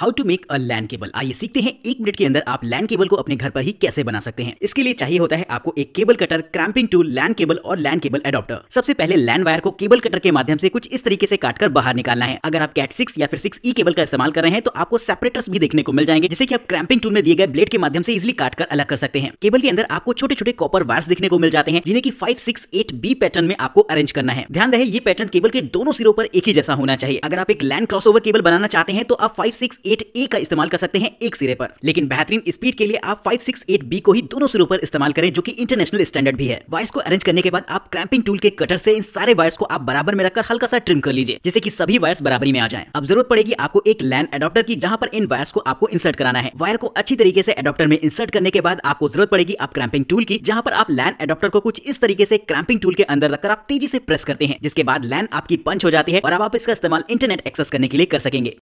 how to make a LAN cable आइए सीखते हैं एक मिनट के अंदर आप लैंड केबल को अपने घर पर ही कैसे बना सकते हैं इसके लिए चाहिए होता है आपको एक cable cutter crimping tool LAN cable और लैंड केबल एडॉप्टर सबसे पहले लैंड वायर को केबल कटर के माध्यम से कुछ इस तरीके से काटकर बाहर निकालना है अगर आप कैट सिक्स या फिर सिक्स ई केबल का इस्तेमाल कर रहे हैं तो आपको सेपरेटर्स भी देखने को मिल जाएंगे जिसे की आप क्रैम्पिंग टूल में दिए गए ब्लेड के माध्यम से इजिली काट कर अलग कर सकते हैं केबल के अंदर आपको छोटे छोटे कॉपर वायर्स देखने को मिल जाते हैं जिन्हें की five six eight B pattern में आपको अरेंज करना है ध्यान रहे ये पैटर्न केबल के दोनों सिरों पर एक ही जैसा होना चाहिए अगर आप एक लैंड क्रॉस केबल बनाना चाहते हैं तो आप फाइव सिक्स एट ए का इस्तेमाल कर सकते हैं एक सिरे पर लेकिन बेहतरीन स्पीड के लिए आप फाइव सिक्स एट बी को ही दोनों सिरों पर इस्तेमाल करें जो कि इंटरनेशनल स्टैंडर्ड भी है वायर्स को अरेंज करने के बाद आप क्रैपिंग टूल के कटर से इन सारे वायर्स को आप बराबर में रखकर हल्का सा ट्रिम कर लीजिए जिससे की सभी वायर्स बराबरी में आ जाए अब जरूरत पड़ेगी आपको एक लैंड एडोप्टर की जहाँ पर इन वायर्स को आपको इंसर्ट कराना है वायर को अच्छी तरीके से एडोप्टर में इंसर्ट करने के बाद आपको जरूरत पड़ेगी आप क्रैपिंग टूल की जहां पर आप लैन एडोप्टर को कुछ इस तरीके से क्रैम्पिंग टूल के अंदर रखकर आप तेजी से प्रेस करते हैं जिसके बाद लैंड आपकी पंच हो जाती है और आप इसका इस्तेमाल इंटरनेट एक्सेस करने के लिए कर सकेंगे